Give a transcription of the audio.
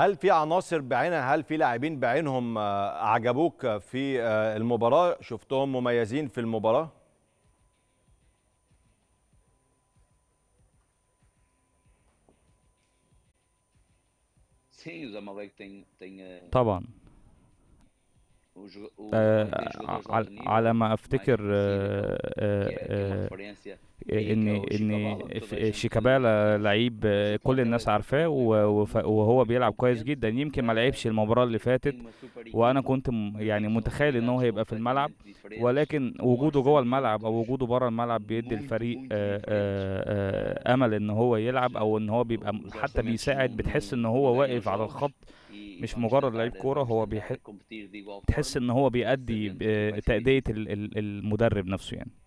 هل في عناصر بعينها هل في لاعبين بعينهم آه، عجبوك في آه، المباراه شفتهم مميزين في المباراه eh, طبعا آه، آه، على ما افتكر ان ان شيكابالا لعيب كل الناس عارفاه um وهو بيلعب كويس جدا يمكن ما لعبش المباراه اللي فاتت وانا كنت يعني متخيل ان هو هيبقى في الملعب ولكن um وجوده جوه الملعب او وجوده بره الملعب بيدي الفريق آه، امل ان هو يلعب او ان هو بيبقى حتى بيساعد بتحس ان هو واقف على الخط مش مجرد لعيب كوره هو بيحس تحس ان هو بيأدي تأدية المدرب نفسه يعني